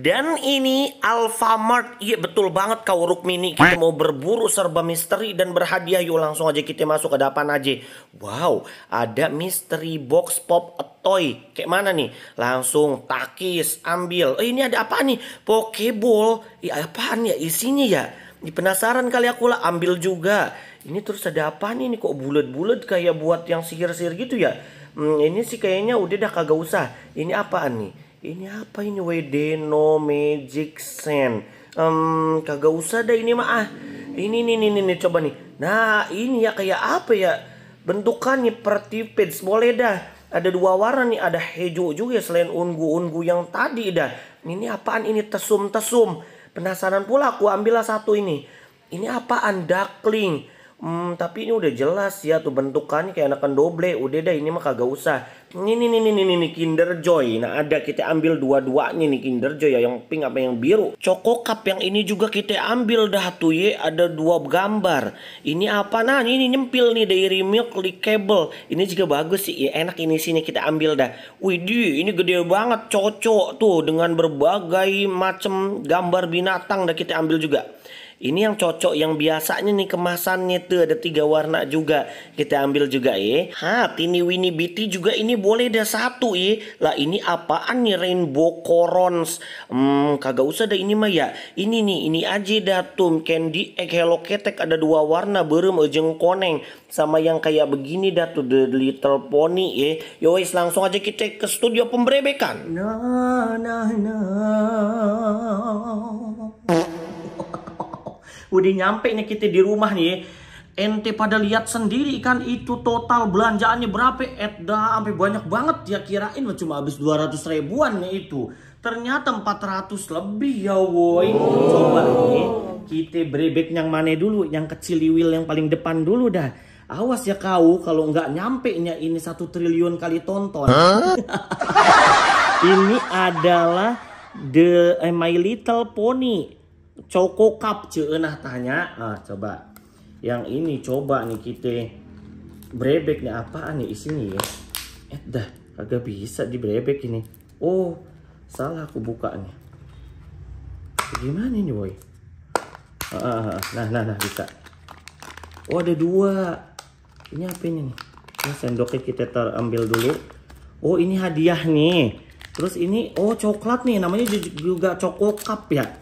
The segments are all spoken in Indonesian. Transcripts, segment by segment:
Dan ini Alfamart. Iya betul banget kau Rukmini. Kita mau berburu serba misteri dan berhadiah. Yuk langsung aja kita masuk ke depan aja. Wow, ada mystery box pop a toy. Kayak mana nih? Langsung takis, ambil. Eh, ini ada apa nih? Pokeball. Iya apaan ya isinya ya? Di penasaran kali aku lah ambil juga. Ini terus ada apa nih? Ini kok bulat-bulat kayak buat yang sihir-sihir gitu ya? Hmm, ini sih kayaknya udah dah kagak usah. Ini apaan nih? ini apa ini Wedeno Magic Sand um, kagak usah deh ini mah ah ini nih nih nih coba nih nah ini ya kayak apa ya bentukannya pertipits boleh dah ada dua warna nih ada hijau juga ya, selain ungu-ungu yang tadi dah ini apaan ini tesum-tesum penasaran pula aku ambillah satu ini ini apaan duckling Hmm, tapi ini udah jelas ya tuh bentukannya kayak anakan doble. Udah deh ini mah kagak usah. Ini nih nih nih nih Kinder Joy. Nah ada kita ambil dua-duanya nih Kinder Joy ya yang pink apa yang biru. Choco Cup yang ini juga kita ambil dah tuh ya ada dua gambar. Ini apa nah ini nyempil nih dari Milk Likable. Ini juga bagus sih ya enak ini sini kita ambil dah. Widih ini gede banget cocok tuh dengan berbagai macam gambar binatang dah kita ambil juga. Ini yang cocok yang biasanya nih kemasannya tuh ada tiga warna juga. Kita ambil juga ya. Ha, tini Winnie biti juga ini boleh ada satu ya. Lah ini apaan nih rainbow corons? Hmm, kagak usah deh ini mah ya. Ini nih, ini aja datum candy egg hello ketek ada dua warna berem ujung koneng sama yang kayak begini datu the little pony ya. Yowis langsung aja kita ke studio pemberebekan. Nah, nah, nah. Udah nyampe nih kita di rumah nih. Ente pada lihat sendiri kan itu total belanjaannya berapa? Edda eh, sampai banyak banget ya kirain cuma habis 200 ribuan nih itu. Ternyata 400 lebih ya woi. Oh. Coba nih kita brebek yang mana dulu? Yang kecil wil yang paling depan dulu dah. Awas ya kau kalau nggak nyampe nya ini satu triliun kali tonton. Huh? ini adalah The eh, My Little Pony Choco Cup ceenah tanya. Ah, coba. Yang ini coba nih kita brebek nih apaan nih isinya ya? Eh dah, kagak bisa di brebek ini. Oh, salah aku bukanya. Gimana ini, boy? nah, nah, nah bisa. Oh, ada dua. Ini apa ini nih? nah, sendoknya kita terambil dulu. Oh, ini hadiah nih. Terus ini, oh coklat nih, namanya juga Choco Cup ya.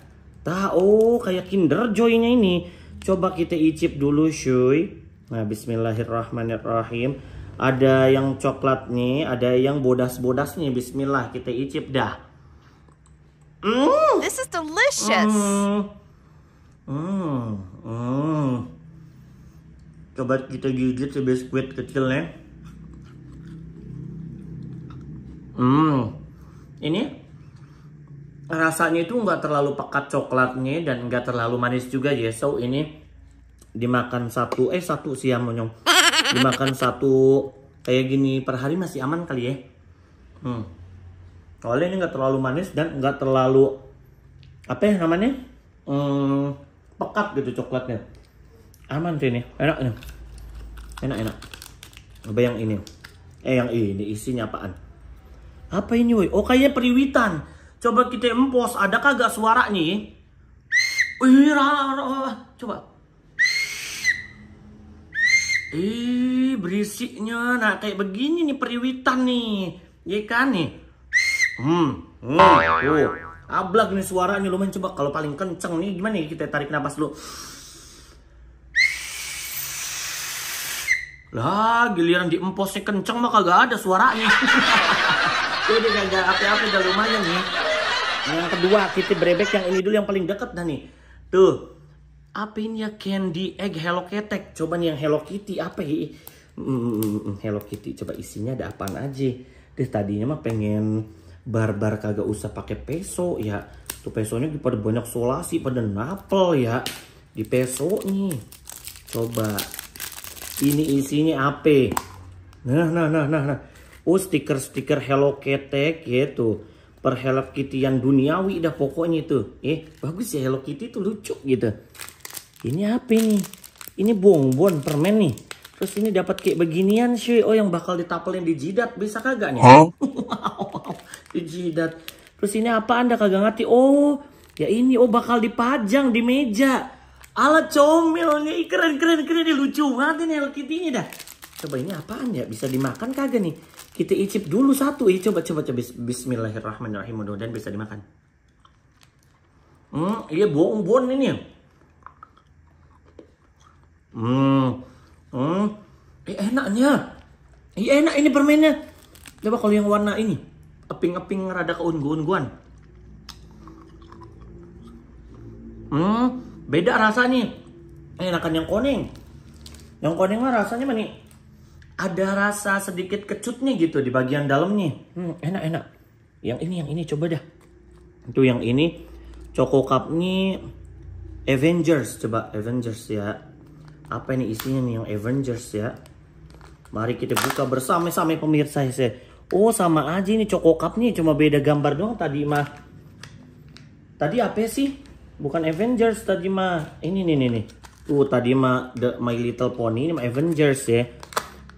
Tahu oh kayak Kinder Joy-nya ini. Coba kita icip dulu, cuy. Nah, bismillahirrahmanirrahim. Ada yang coklat nih, ada yang bodas-bodas nih. Bismillah, kita icip dah. Mm. This is delicious. Mm. Mm. mm. Coba kita gigit si biskuit kecilnya. Hmm. Ini rasanya itu nggak terlalu pekat coklatnya dan nggak terlalu manis juga ya so ini dimakan satu eh satu siang monyong dimakan satu kayak gini per hari masih aman kali ya hmm. soalnya ini nggak terlalu manis dan nggak terlalu apa ya namanya hmm, pekat gitu coklatnya aman sih ini enak nih enak enak apa yang ini eh yang ini isinya apaan apa ini woi oh kayaknya periwitan Coba kita empos, ada kagak suaranya? Ih, coba. Ih, berisiknya nah kayak begini nih periwitan nih. Ya kan nih. Hmm. Hmm. Oh. Ablak nih suaranya lumayan coba kalau paling kenceng nih gimana nih kita tarik nafas lu. Lah, giliran di emposnya kenceng mah kagak ada suaranya. gak kagak apa-apa udah lumayan nih yang kedua kita brebek yang ini dulu yang paling deket dah nih. Tuh. Apa ini ya candy egg Hello Ketek? Coba nih yang Hello Kitty apa ya? Hmm, Hello Kitty coba isinya ada apaan aja? Deh tadinya mah pengen barbar kagak usah pakai peso ya. Tuh pesonya pada banyak solasi pada napel ya. Di peso nih. Coba ini isinya apa? Nah, nah, nah, nah, nah. Oh, stiker-stiker Hello Ketek gitu per Hello Kitty yang duniawi dah pokoknya itu. Eh, bagus ya Hello Kitty itu lucu gitu. Ini apa ini? Ini bonbon permen nih. Terus ini dapat kayak beginian sih. Oh, yang bakal ditapelin di jidat. Bisa kagak nih? Huh? di jidat. Terus ini apa Anda kagak ngerti? Oh, ya ini oh bakal dipajang di meja. alat comel nih. Keren keren keren Ini lucu banget ini Hello kitty ini dah. Coba ini apaan ya? Bisa dimakan kagak nih? Kita icip dulu satu. Ih, coba coba coba bismillahirrahmanirrahim. Mudah-mudahan bisa dimakan. Hmm, iya bohong bon ini. Ya? Hmm. Hmm. Eh, enaknya. Iya eh, enak ini permennya. Coba kalau yang warna ini. Eping-eping rada keunggu guan Hmm, beda rasanya. Enakan yang koneng. Yang koneng mah rasanya mah ada rasa sedikit kecutnya gitu di bagian dalamnya. Hmm, enak enak. Yang ini yang ini coba dah. Itu yang ini Choco cup nih Avengers coba Avengers ya. Apa ini isinya nih yang Avengers ya? Mari kita buka bersama-sama pemirsa ya. Oh sama aja ini Choco Cup nih cuma beda gambar doang tadi mah. Tadi apa sih? Bukan Avengers tadi mah. Ini nih nih nih. Uh tadi mah The My Little Pony ini mah Avengers ya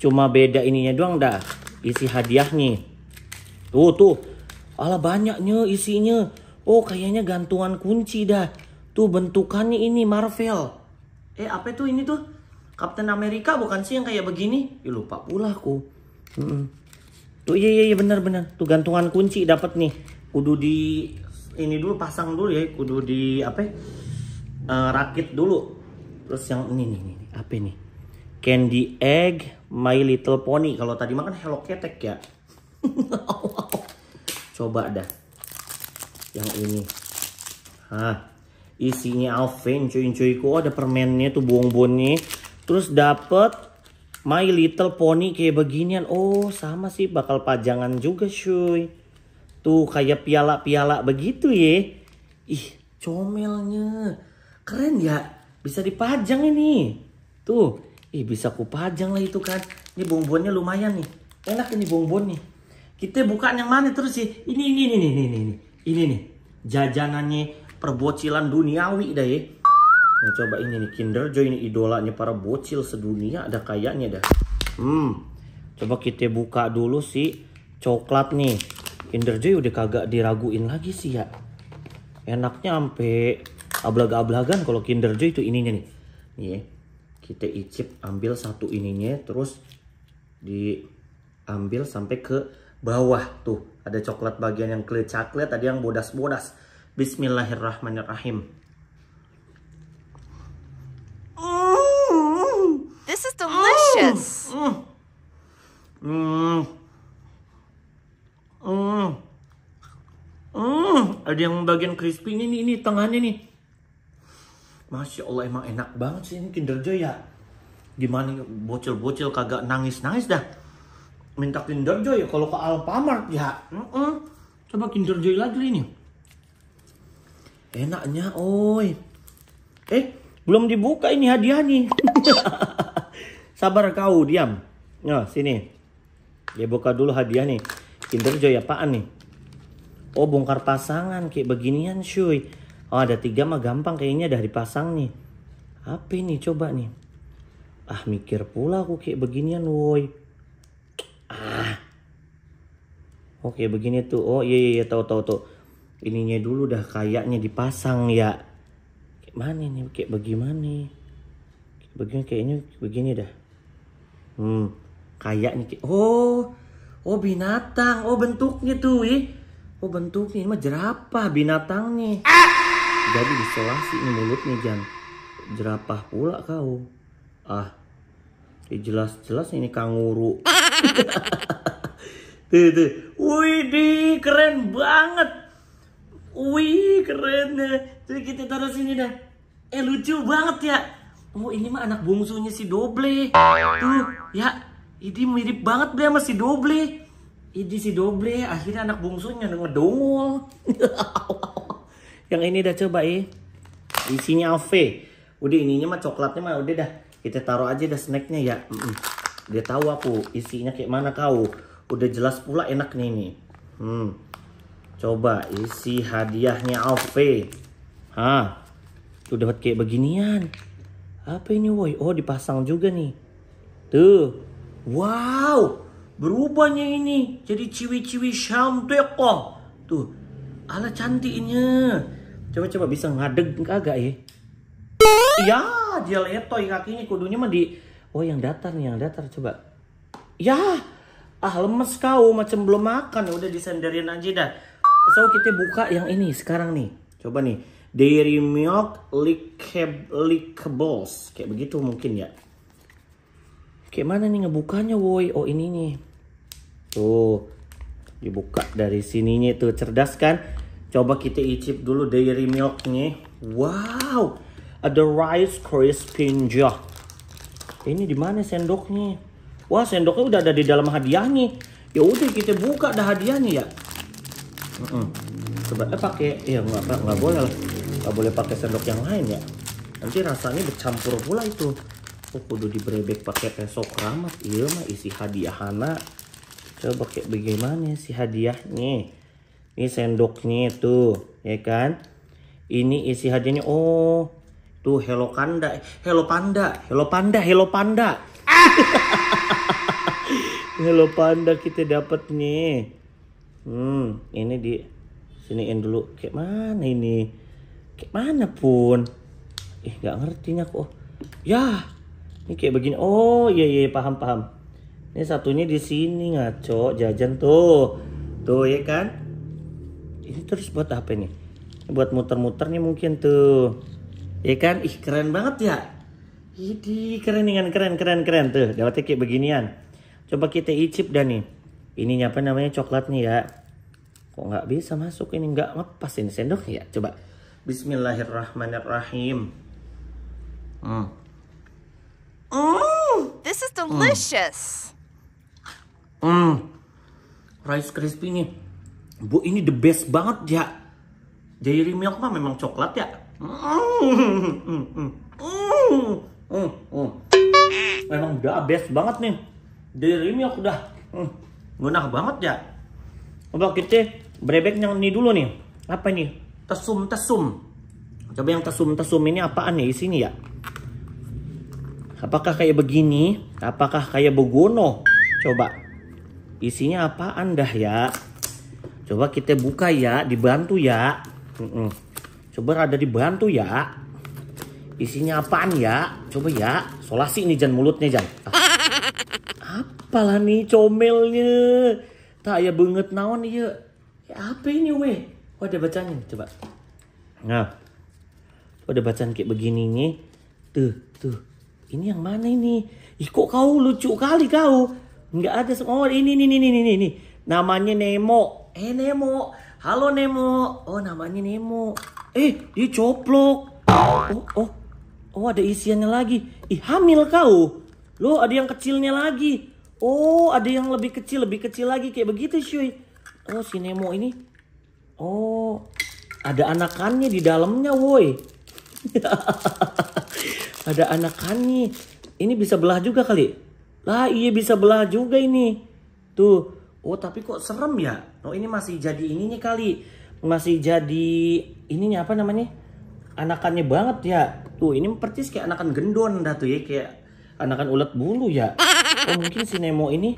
cuma beda ininya doang dah isi hadiahnya tuh tuh ala banyaknya isinya oh kayaknya gantungan kunci dah tuh bentukannya ini Marvel eh apa tuh ini tuh captain Amerika bukan sih yang kayak begini ya lupa pula aku mm -mm. tuh iya iya, iya bener benar tuh gantungan kunci dapat nih kudu di ini dulu pasang dulu ya kudu di apa ya? uh, rakit dulu terus yang ini nih, nih apa nih candy egg My Little Pony. Kalau tadi makan Hello Ketek ya. Coba dah. Yang ini. Hah. Isinya Alvin, cuy-cuy. Kok ada permennya tuh bonbonnya. Terus dapet My Little Pony kayak beginian. Oh, sama sih bakal pajangan juga, cuy. Tuh kayak piala-piala begitu ya. Ih, comelnya. Keren ya. Bisa dipajang ini. Tuh, Ih bisa kupajang lah itu kan. Ini bumbunya lumayan nih. Enak ini bumbun nih. Kita bukaan yang mana terus sih? Ini ini ini ini ini ini. Ini nih. Jajanannya perbocilan duniawi dah ya. Nah, coba ini nih Kinder Joy ini idolanya para bocil sedunia ada kayaknya dah. Hmm. Coba kita buka dulu sih. coklat nih. Kinder Joy udah kagak diraguin lagi sih ya. Enaknya sampai ablag-ablagan kalau Kinder Joy itu ininya nih. Nih. Ya kita icip ambil satu ininya terus diambil sampai ke bawah tuh ada coklat bagian yang clear coklat tadi yang bodas-bodas Bismillahirrahmanirrahim This is delicious mm. Mm. Mm. mm, ada yang bagian crispy ini, ini, ini tengahnya nih Masya Allah emang enak banget sih ini Kinder Joy ya. Gimana bocil-bocil kagak nangis-nangis dah. Minta Kinder Joy ya kalau ke Alfamart ya. Mm -mm. Coba Kinder Joy lagi ini. Enaknya oi. Eh belum dibuka ini hadiah nih. Sabar kau diam. Nah sini. Dia buka dulu hadiah nih. Kinder Joy apaan nih? Oh bongkar pasangan kayak beginian cuy Oh ada tiga mah gampang kayaknya dah dipasang nih. Apa ini coba nih? Ah mikir pula aku kayak beginian woi. Ah. Oke oh, begini tuh. Oh iya iya, tau iya, tahu tahu tuh. Ininya dulu dah kayaknya dipasang ya. Kayak mana nih kayak bagaimana? Kayak begini kayaknya begini dah. Hmm. Kayaknya kayak oh oh binatang. Oh bentuknya tuh ih. Oh bentuknya ini mah jerapah binatang nih. Ah! jadi diselasi nih mulutnya Jan jerapah pula kau ah jelas-jelas ini kanguru tuh tuh wih di keren banget wih keren tuh kita taruh sini dah eh lucu banget ya oh ini mah anak bungsunya si Doble tuh ya ini mirip banget deh sama si Doble ini si Doble akhirnya anak bungsunya ngedongol Yang ini dah coba ya. Isinya AV. Udah ininya mah coklatnya mah udah dah. Kita taruh aja dah snacknya ya. Mm -mm. Dia tahu aku isinya kayak mana kau. Udah jelas pula enak nih nih. Hmm. Coba isi hadiahnya AV. Hah. Tuh dapat kayak beginian. Apa ini woi? Oh dipasang juga nih. Tuh. Wow. Berubahnya ini. Jadi ciwi-ciwi ya kok. Tuh. Ala cantiknya coba-coba bisa ngadeg kagak ya iya jel etoy kakinya kudunya mah di oh yang datar nih yang datar coba ya ah lemes kau macam belum makan ya udah disenderin aja dah so kita buka yang ini sekarang nih coba nih dairy milk lickab lickables kayak begitu mungkin ya kayak mana nih ngebukanya woi oh ini nih tuh dibuka dari sininya itu cerdas kan Coba kita icip dulu dairy milknya. Wow, ada rice crispy crispinja. Ini di mana sendoknya? Wah, sendoknya udah ada di dalam hadiahnya. Ya udah kita buka dah hadiahnya ya. Mm -mm. Coba eh, pakai, ya nggak nggak boleh lah. Nggak boleh pakai sendok yang lain ya. Nanti rasanya bercampur pula itu. Oh, kudu diberebek pakai pesok keramat. Iya mah isi hadiah anak. Coba kayak bagaimana sih hadiahnya? Ini sendoknya itu, ya kan? Ini isi hadiahnya. Oh, tuh Hello Panda, Hello Panda, Hello Panda, Hello Panda. Ah! Hello Panda kita dapat nih. Hmm, ini di siniin dulu. Kayak mana ini? Kayak mana pun. Ih, eh, nggak ngertinya kok. Oh, ya, ini kayak begini. Oh, iya iya paham paham. Ini satunya di sini ngaco jajan tuh. Tuh ya kan? ini terus buat apa ini buat muter-muter nih mungkin tuh ya kan ih keren banget ya ini keren dengan keren keren keren tuh dapatnya kayak beginian coba kita icip dan nih Ini apa namanya coklat nih ya kok nggak bisa masuk ini nggak ngepas ini sendok ya coba Bismillahirrahmanirrahim hmm. Mm, hmm. this is delicious. Hmm. Rice crispy nih. Bu ini the best banget ya. Dairy milk mah memang coklat ya. Memang udah best banget nih. Dairy milk udah hmm, enak banget ya. Coba kita brebek yang ini dulu nih. Apa ini? Tesum-tesum. Coba yang tesum-tesum ini apaan ya isinya ya? Apakah kayak begini? Apakah kayak begono? Coba. Isinya apaan dah ya? Coba kita buka ya, dibantu ya. Coba ada dibantu ya. Isinya apaan ya? Coba ya. Solasi nih Jan mulutnya Jan. Ah. Apalah nih comelnya. Tak ya banget naon iya. Ya, apa ini weh? Oh ada bacanya coba. Nah. Ada bacaan kayak begini nih. Tuh, tuh. Ini yang mana ini? Ih kok kau lucu kali kau. Nggak ada. Oh ini, ini, ini, ini, ini. Namanya Nemo. Eh Nemo, halo Nemo. Oh namanya Nemo. Eh dia coplok. Oh oh oh ada isiannya lagi. Ih hamil kau. Lo ada yang kecilnya lagi. Oh ada yang lebih kecil lebih kecil lagi kayak begitu cuy. Oh si Nemo ini. Oh ada anakannya di dalamnya woi. ada anakannya. Ini bisa belah juga kali. Lah iya bisa belah juga ini. Tuh Oh tapi kok serem ya? Oh ini masih jadi ininya kali, masih jadi ininya apa namanya? Anakannya banget ya. Tuh ini persis kayak anakan gendon dah tuh ya, kayak anakan ulat bulu ya. Oh mungkin si Nemo ini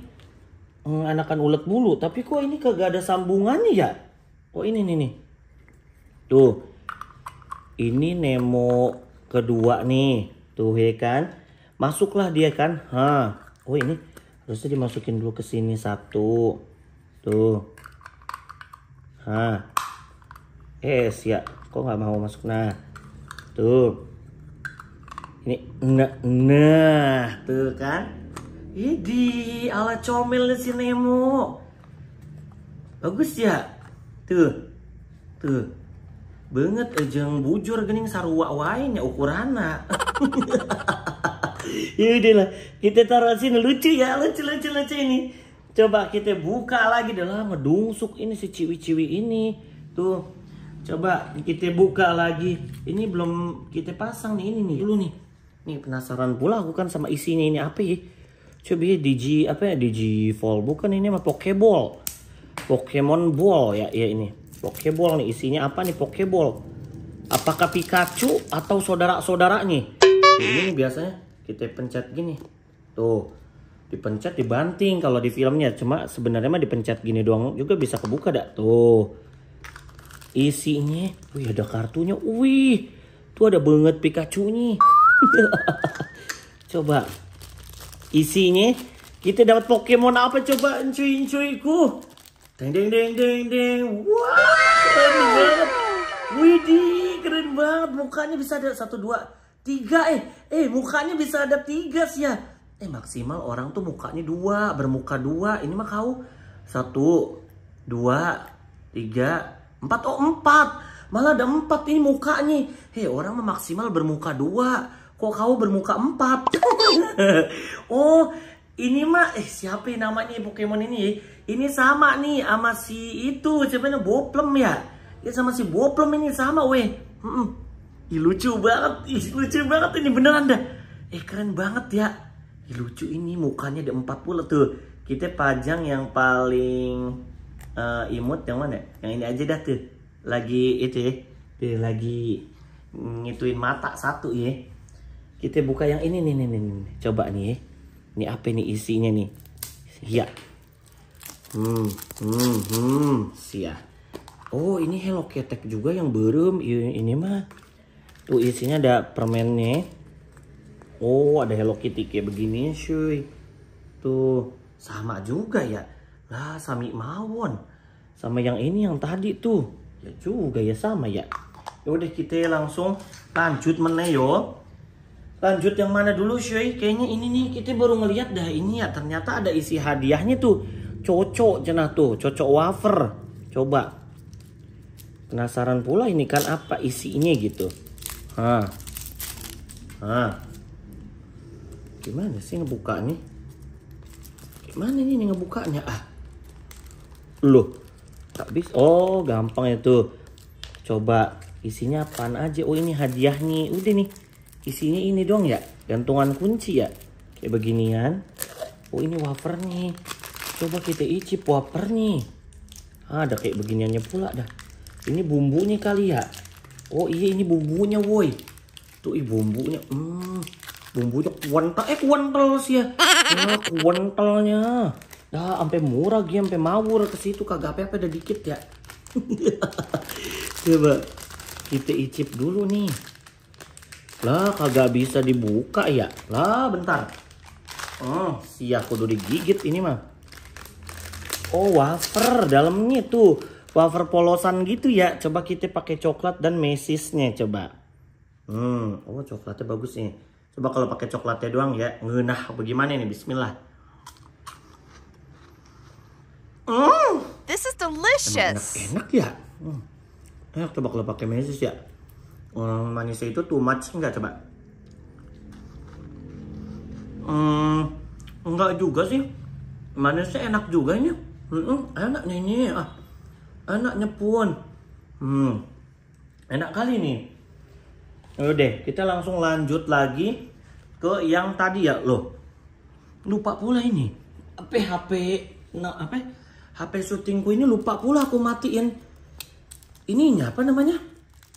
hmm, anakan ulat bulu, tapi kok ini kagak ada sambungannya ya? Oh ini nih nih. Tuh. Ini Nemo kedua nih. Tuh ya kan. Masuklah dia kan. Hah. Oh ini harusnya dimasukin dulu ke sini satu tuh Hah, es eh, ya kok nggak mau masuk nah tuh ini nah, nah tuh kan ini ala comel si Nemo bagus ya tuh tuh banget aja eh, bujur gening sarua wain ukuran ukurana Yaudah lah, kita taruh sini lucu ya, lucu lucu lucu ini. Coba kita buka lagi dah lama dungsuk ini si ciwi-ciwi ini. Tuh. Coba kita buka lagi. Ini belum kita pasang nih ini nih dulu nih. Nih penasaran pula aku kan sama isinya ini apa ya? Coba ya DJ apa ya vol bukan ini mah Pokeball. Pokemon Ball ya ya ini. Pokeball nih isinya apa nih Pokeball? Apakah Pikachu atau saudara-saudaranya? Ini biasanya kita pencet gini tuh dipencet dibanting kalau di filmnya cuma sebenarnya mah dipencet gini doang juga bisa kebuka dah tuh isinya wih ada kartunya wih tuh ada banget Pikachu nya coba isinya kita dapat Pokemon apa coba cuy cuyku deng deng deng deng deng wow keren banget di keren banget mukanya bisa ada satu dua Tiga eh, eh mukanya bisa ada tiga sih ya. Eh maksimal orang tuh mukanya dua, bermuka dua. Ini mah kau satu, dua, tiga, empat. Oh empat, malah ada empat ini mukanya. Hei orang mah maksimal bermuka dua, kok kau bermuka empat? oh ini mah eh siapa yang namanya Pokemon ini? Ini sama nih sama si itu siapa boplem ya? Ya sama si boplem ini sama weh. Mm -mm. Ih, lucu banget, Ih, lucu banget ini beneran dah. Eh keren banget ya. Ih, lucu ini mukanya ada 40 tuh. Kita pajang yang paling uh, imut yang mana? Yang ini aja dah tuh. Lagi itu ya. Tuh, lagi ngituin mata satu ya. Kita buka yang ini nih nih nih. nih. Coba nih ya. Ini apa nih isinya nih? Iya. Hmm, hmm, hmm, siap. Oh, ini Hello Kitty juga yang berem. Iya, ini mah Tuh isinya ada permennya. Oh, ada Hello Kitty kayak begini, cuy. Tuh, sama juga ya. Lah, sami mawon. Sama yang ini yang tadi tuh. Ya juga ya sama ya. Ya udah kita langsung lanjut meneh yo. Lanjut yang mana dulu, cuy? Kayaknya ini nih kita baru ngelihat dah ini ya. Ternyata ada isi hadiahnya tuh. Cocok jenah tuh, cocok wafer. Coba. Penasaran pula ini kan apa isinya gitu ah ah gimana sih ngebuka nih gimana ini ngebukanya ah loh tak bisa oh gampang itu coba isinya apaan aja oh ini hadiah nih udah nih isinya ini dong ya gantungan kunci ya kayak beginian oh ini wafer nih coba kita icip wafer nih ah, ada kayak beginiannya pula dah ini bumbunya kali ya Oh iya ini bumbunya woi. Tuh ih bumbunya. Hmm. Bumbunya kuantel. Eh kuantel sih ya. Nah, iya, kuantelnya. Dah sampai murah gitu sampai mawur ke situ kagak apa-apa ada dikit ya. Coba kita icip dulu nih. Lah kagak bisa dibuka ya. Lah bentar. Oh, siap kudu digigit ini mah. Oh, wafer dalamnya tuh wafer polosan gitu ya coba kita pakai coklat dan mesisnya coba hmm oh coklatnya bagus nih coba kalau pakai coklatnya doang ya ngenah bagaimana ini Bismillah mm. this is delicious enak, enak ya hmm. enak coba kalau pakai mesis ya Hmm, manisnya itu too much enggak coba hmm, enggak juga sih manisnya enak juga ini, Hmm, enak nih ini ah Anaknya pun, Hmm. Enak kali nih. Udah, kita langsung lanjut lagi ke yang tadi ya loh. Lupa pula ini. HP HP nah, apa? HP syutingku ini lupa pula aku matiin. Ininya apa namanya?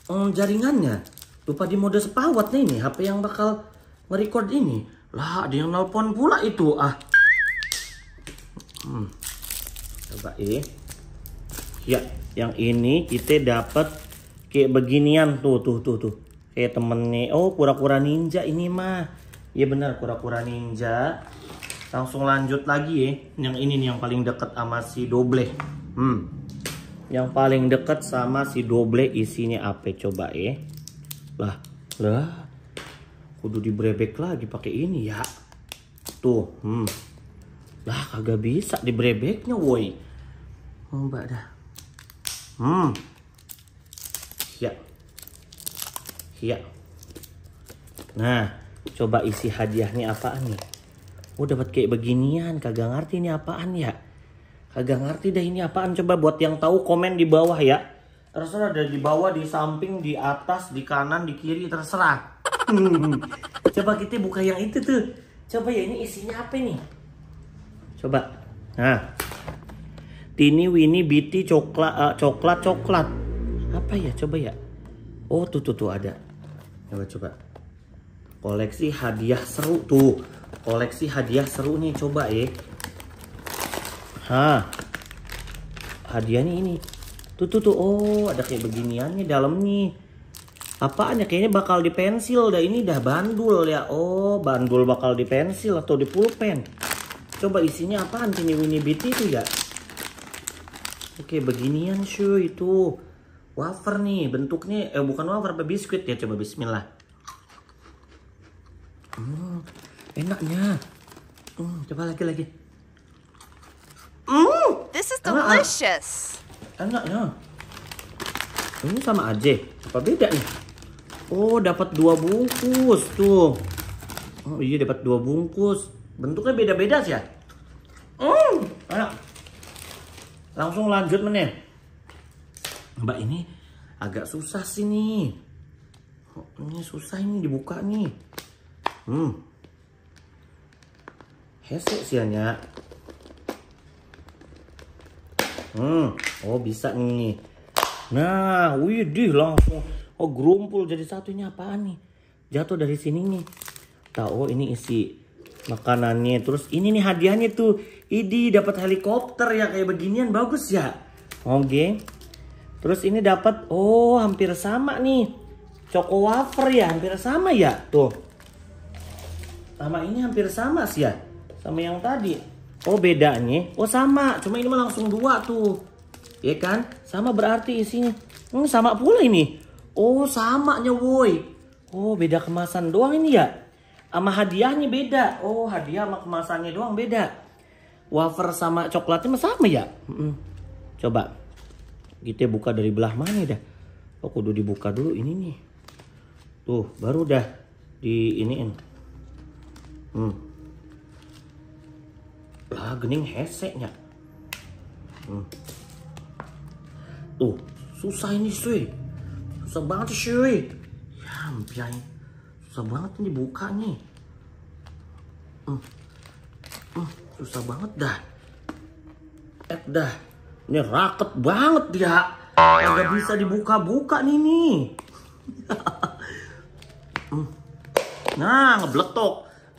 Hmm, jaringannya. Lupa di mode sepawat nih ini HP yang bakal merecord ini. Lah, ada yang nelpon pula itu ah. Hmm. Coba eh ya yang ini kita dapat kayak beginian tuh tuh tuh tuh kayak temennya oh kura-kura ninja ini mah ya benar kura-kura ninja langsung lanjut lagi ya yang ini nih yang paling deket sama si doble hmm yang paling deket sama si doble isinya apa coba ya lah lah kudu dibrebek lagi pakai ini ya tuh hmm lah kagak bisa dibrebeknya woi mbak dah Hmm. Ya. Ya. Nah, coba isi hadiahnya apaan nih? Oh, dapat kayak beginian, kagak ngerti ini apaan ya? Kagak ngerti deh ini apaan. Coba buat yang tahu komen di bawah ya. Terserah ada di bawah, di samping, di atas, di kanan, di kiri, terserah. Coba kita buka yang itu tuh. Coba ya ini isinya apa nih? Coba. Nah. Tini Wini Biti coklat uh, eh, coklat coklat. Apa ya coba ya? Oh tuh tuh tuh ada. Coba coba. Koleksi hadiah seru tuh. Koleksi hadiah seru nih coba ya. Hah. Hadiahnya ini. Tuh tuh tuh oh ada kayak beginiannya dalam nih apaan ya kayaknya bakal di pensil dah ini dah bandul ya oh bandul bakal di pensil atau di pulpen coba isinya apaan sini Winnie Bitty itu ya Oke, beginian cuy itu wafer nih bentuknya eh bukan wafer tapi biskuit ya coba bismillah. Hmm, enaknya. Hmm, coba lagi lagi. Mm, this is ah. delicious. Enaknya. Ini sama aja. Apa beda nih? Oh, dapat dua bungkus tuh. Oh iya dapat dua bungkus. Bentuknya beda-beda sih ya. Hmm, enak langsung lanjut meneh mbak ini agak susah sih nih ini susah ini dibuka nih hmm hesek sih hanya hmm oh bisa nih nah widih langsung oh gerumpul jadi satu ini apaan nih jatuh dari sini nih tahu oh, ini isi makanannya terus ini nih hadiahnya tuh Idi dapat helikopter ya kayak beginian bagus ya. Oke. Terus ini dapat oh hampir sama nih. Choco wafer ya, hampir sama ya. Tuh. Sama ini hampir sama sih ya. Sama yang tadi. Oh bedanya, oh sama, cuma ini mah langsung dua tuh. Ya kan? Sama berarti isinya. Hmm, sama pula ini. Oh, samanya woi. Oh, beda kemasan doang ini ya. Sama hadiahnya beda. Oh, hadiah sama kemasannya doang beda wafer sama coklatnya sama ya? Hmm. Coba kita gitu ya, buka dari belah mana dah? Oh kudu dibuka dulu ini nih. Tuh baru dah di iniin. Hmm. Lah gening heseknya. Hmm. Tuh susah ini sih. Susah banget sih. Ya ampian. Susah banget ini buka nih. Hmm. Hmm susah banget dah eh dah ini raket banget dia nggak bisa dibuka-buka nih nih hmm. nah ngebletok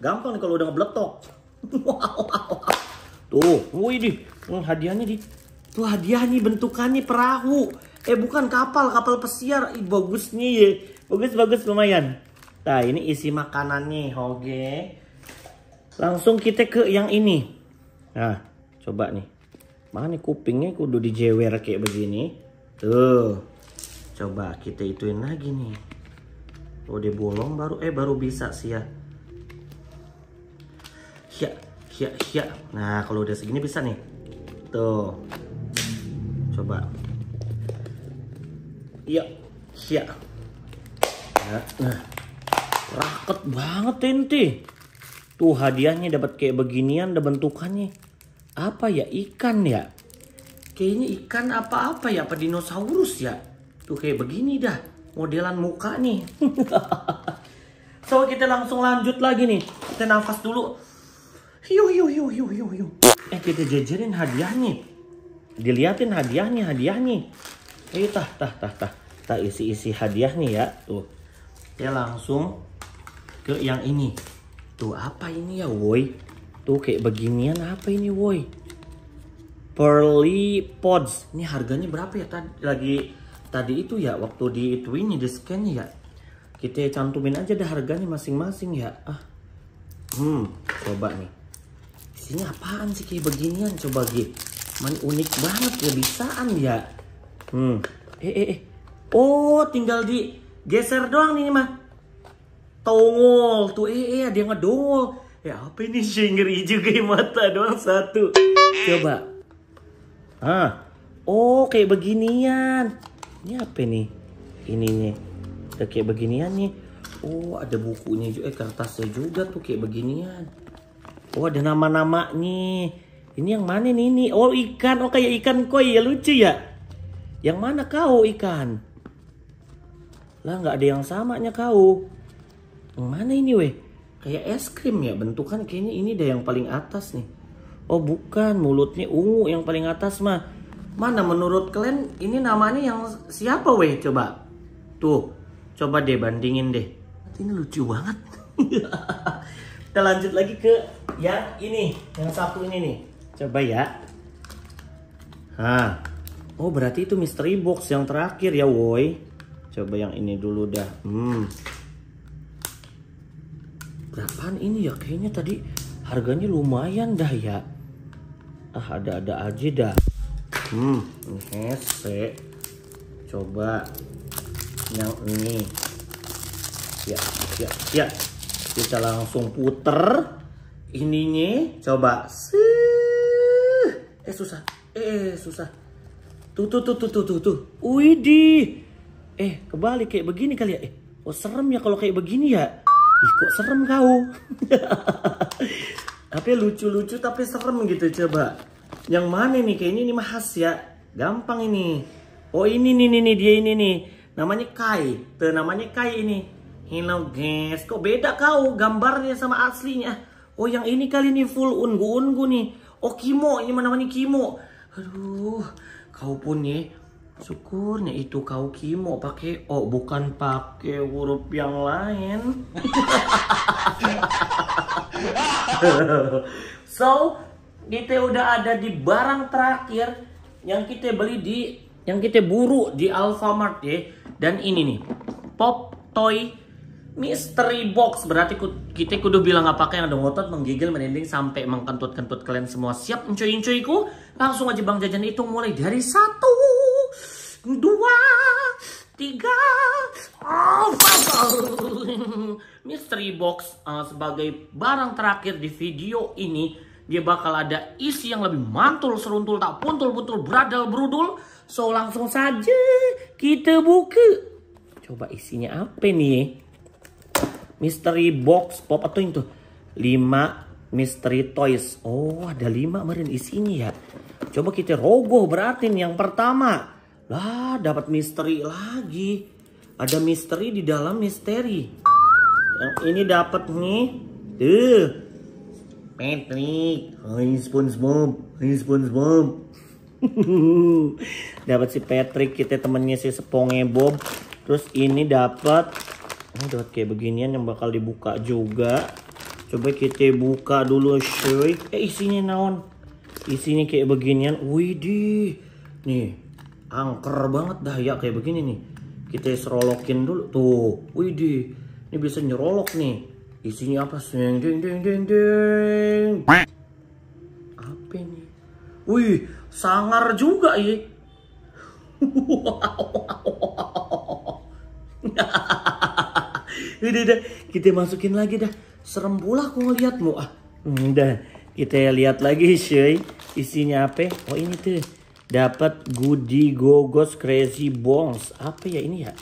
gampang nih kalau udah ngebletok tuh wih di hmm, hadiahnya di tuh hadiahnya bentukannya perahu eh bukan kapal kapal pesiar Ih, bagus nih bagus bagus lumayan nah ini isi makanannya hoge. okay. Langsung kita ke yang ini. Nah, coba nih. Mana nih kupingnya kudu dijewer kayak begini. Tuh. Coba kita ituin lagi nih. udah oh, dia bolong baru eh baru bisa sih ya. Ya, ya, ya. Nah, kalau udah segini bisa nih. Tuh. Coba. iya ya. Nah, nah. Raket banget inti. Tuh hadiahnya dapat kayak beginian ada bentukannya. Apa ya ikan ya? Kayaknya ikan apa-apa ya, apa dinosaurus ya? Tuh kayak begini dah, modelan muka nih. so kita langsung lanjut lagi nih. Kita nafas dulu. Hiu hiu hiu hiu hiu hiu. Eh kita jajarin hadiahnya. Diliatin hadiahnya, hadiahnya. Eh tah tah tah tah. Tak isi-isi hadiahnya ya. Tuh. Kita langsung ke yang ini. Tuh apa ini ya woi? Tuh kayak beginian apa ini woi? Pearly Pods. Ini harganya berapa ya tadi lagi tadi itu ya waktu di itu ini di scan ya. Kita cantumin aja deh harganya masing-masing ya. Ah. Hmm, coba nih. Ini apaan sih kayak beginian coba gitu. Man unik banget ya bisaan ya. Hmm. Eh eh eh. Oh, tinggal di geser doang nih mah tongol tuh eh, eh ada yang ngedongol ya apa ini singer hijau kayak mata doang satu coba ah oh kayak beginian ini apa nih ininya ya, kayak beginian nih oh ada bukunya juga eh kertasnya juga tuh kayak beginian oh ada nama-nama nih ini yang mana nih ini oh ikan oh kayak ikan koi ya lucu ya yang mana kau ikan lah nggak ada yang samanya kau Mana ini weh? Kayak es krim ya bentukan kayaknya ini deh yang paling atas nih. Oh bukan, mulutnya ungu yang paling atas mah. Mana menurut kalian ini namanya yang siapa weh coba? Tuh, coba deh bandingin deh. Ini lucu banget. Kita lanjut lagi ke yang ini, yang satu ini nih. Coba ya. Hah. Oh berarti itu mystery box yang terakhir ya woi. Coba yang ini dulu dah. Hmm berapaan ini ya kayaknya tadi harganya lumayan dah ya ah ada-ada aja dah hmm hese coba yang ini ya ya ya kita langsung puter ininya coba Sih. eh susah eh susah tuh tuh tuh tuh tuh tuh tuh widih eh kebalik kayak begini kali ya eh oh serem ya kalau kayak begini ya ih kok serem kau tapi lucu-lucu tapi serem gitu coba yang mana nih kayaknya ini mah khas ya gampang ini oh ini nih nih, dia ini nih namanya Kai tuh namanya Kai ini hello guys kok beda kau gambarnya sama aslinya oh yang ini kali nih full ungu-ungu nih oh Kimo ini namanya Kimo aduh kau pun nih. Ya. Syukurnya itu kau kimo pakai O bukan pakai huruf yang lain. so, kita udah ada di barang terakhir yang kita beli di yang kita buru di Alfamart ya. Dan ini nih, Pop Toy Mystery Box berarti kita kudu bilang apa yang ada ngotot menggigil merinding sampai mengkentut-kentut kalian semua siap encuy-encuiku langsung aja bang jajan itu mulai dari satu dua, tiga. Oh, mystery box uh, sebagai barang terakhir di video ini dia bakal ada isi yang lebih mantul seruntul tak puntul-puntul beradal berudul so langsung saja kita buka coba isinya apa nih mystery box pop atau itu lima mystery toys oh ada lima marin isinya ya coba kita rogoh berarti yang pertama lah, dapat misteri lagi. Ada misteri di dalam misteri. Yang ini dapat nih. Tuh. Patrick, hai SpongeBob, hai SpongeBob. dapat si Patrick kita temennya si Spongebob. Terus ini dapat ini dapat kayak beginian yang bakal dibuka juga. Coba kita buka dulu, cuy. Eh isinya naon? Isinya kayak beginian. Widih. Nih, angker banget dah ya kayak begini nih kita serolokin dulu tuh Wih di ini bisa nyerolok nih isinya apa ding ding ding ding ding apa ini wih sangar juga ya udah udah, kita masukin lagi dah serem pula aku ngeliatmu ah udah kita lihat lagi cuy isinya apa oh ini tuh dapat Goody Gogos Crazy Balls. Apa ya ini ya?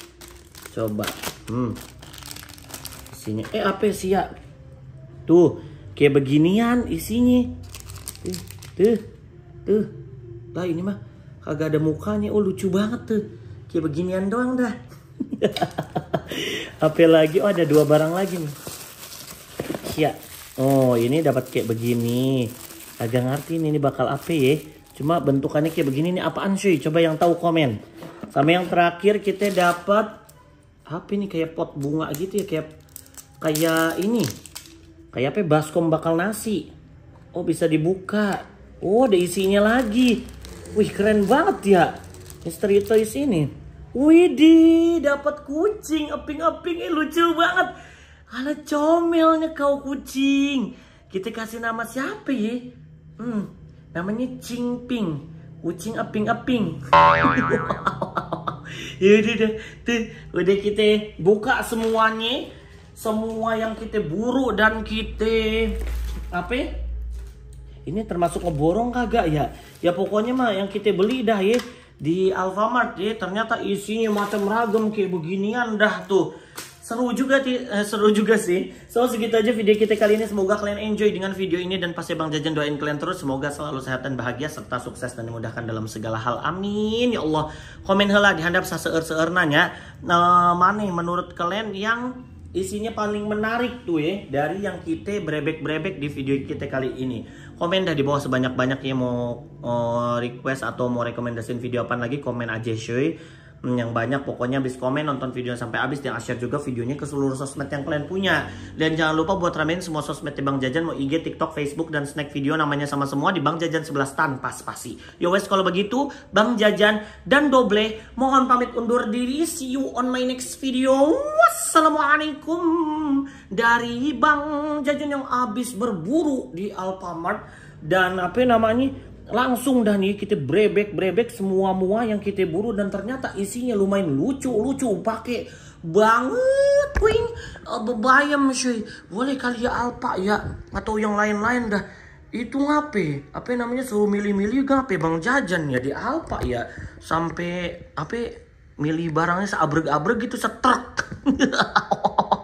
Coba. Hmm. Isinya eh apa sih ya? Tuh, kayak beginian isinya. Tuh, tuh. Tuh. Lah ini mah kagak ada mukanya. Oh, lucu banget tuh. Kayak beginian doang dah. apa lagi? Oh, ada dua barang lagi nih. Ya. Oh, ini dapat kayak begini. Agak ngerti ini, ini bakal apa ya? Cuma bentukannya kayak begini nih apaan sih Coba yang tahu komen. Sama yang terakhir kita dapat apa ini kayak pot bunga gitu ya kayak kayak ini. Kayak apa ya, baskom bakal nasi. Oh bisa dibuka. Oh ada isinya lagi. Wih keren banget ya. Misteri Toys ini. Widih dapat kucing eping-eping lucu banget. Ala comelnya kau kucing. Kita kasih nama siapa ya? Hmm, namanya cingping kucing oh, aping ya ya deh tuh udah kita buka semuanya semua yang kita buru dan kita apa ini termasuk ngeborong kagak ya ya pokoknya mah yang kita beli dah ya di Alfamart ya ternyata isinya macam ragam kayak beginian dah tuh seru juga sih, eh, seru juga sih. So segitu aja video kita kali ini. Semoga kalian enjoy dengan video ini dan pasti ya Bang Jajan doain kalian terus semoga selalu sehat dan bahagia serta sukses dan dimudahkan dalam segala hal. Amin. Ya Allah. Komen heula dihandap saseur seer nanya. Nah, eh, mana menurut kalian yang isinya paling menarik tuh ya dari yang kita brebek-brebek di video kita kali ini. Komen dah di bawah sebanyak-banyaknya mau eh, request atau mau rekomendasiin video apa lagi komen aja cuy. Hmm, yang banyak pokoknya habis komen nonton video sampai habis dan share juga videonya ke seluruh sosmed yang kalian punya dan jangan lupa buat ramen semua sosmed di Bang Jajan mau IG, TikTok, Facebook dan snack video namanya sama semua di Bang Jajan 11 tanpa spasi yo wes kalau begitu Bang Jajan dan Doble mohon pamit undur diri see you on my next video wassalamualaikum dari Bang Jajan yang habis berburu di Alfamart dan apa namanya langsung dah nih kita brebek-brebek semua-mua yang kita buru dan ternyata isinya lumayan lucu-lucu pakai banget puing eh, bebayam sih boleh kali ya alpa ya atau yang lain-lain dah itu ngape apa namanya suruh milih-milih ngape bang jajan ya di alpa ya sampai apa milih barangnya seabreg-abreg gitu setrek